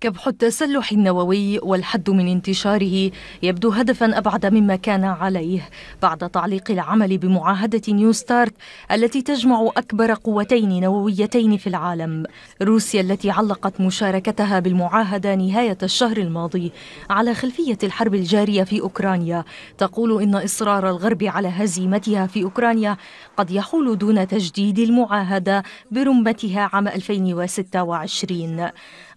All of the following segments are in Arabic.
كبح التسلح النووي والحد من انتشاره يبدو هدفا أبعد مما كان عليه بعد تعليق العمل بمعاهدة نيو ستارت التي تجمع أكبر قوتين نوويتين في العالم روسيا التي علقت مشاركتها بالمعاهدة نهاية الشهر الماضي على خلفية الحرب الجارية في أوكرانيا تقول إن إصرار الغرب على هزيمتها في أوكرانيا قد يحول دون تجديد المعاهدة برمتها عام 2026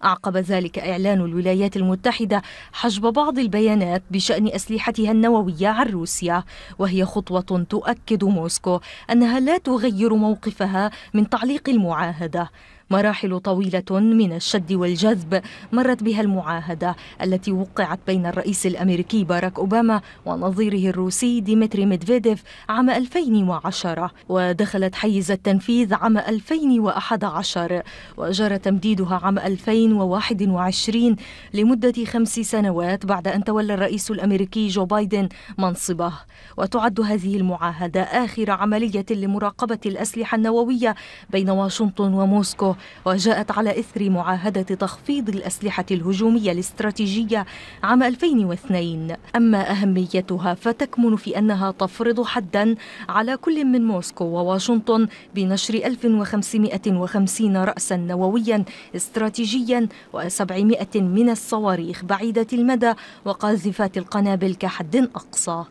أعقب ذلك ذلك إعلان الولايات المتحدة حجب بعض البيانات بشأن أسلحتها النووية عن روسيا وهي خطوة تؤكد موسكو أنها لا تغير موقفها من تعليق المعاهدة مراحل طويلة من الشد والجذب مرت بها المعاهدة التي وقعت بين الرئيس الأمريكي باراك أوباما ونظيره الروسي ديمتري ميدفيديف عام 2010 ودخلت حيز التنفيذ عام 2011 وجرى تمديدها عام 2021 لمدة خمس سنوات بعد أن تولى الرئيس الأمريكي جو بايدن منصبه وتعد هذه المعاهدة آخر عملية لمراقبة الأسلحة النووية بين واشنطن وموسكو وجاءت على إثر معاهدة تخفيض الأسلحة الهجومية الاستراتيجية عام 2002 أما أهميتها فتكمن في أنها تفرض حدا على كل من موسكو وواشنطن بنشر 1550 رأسا نوويا استراتيجيا و700 من الصواريخ بعيدة المدى وقاذفات القنابل كحد أقصى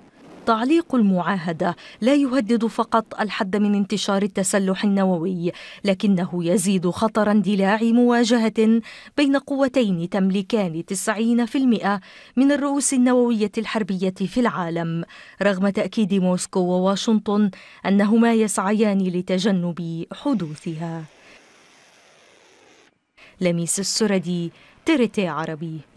تعليق المعاهده لا يهدد فقط الحد من انتشار التسلح النووي لكنه يزيد خطر اندلاع مواجهه بين قوتين تملكان 90% من الرؤوس النوويه الحربيه في العالم رغم تاكيد موسكو وواشنطن انهما يسعيان لتجنب حدوثها لميس السردي تريتي عربي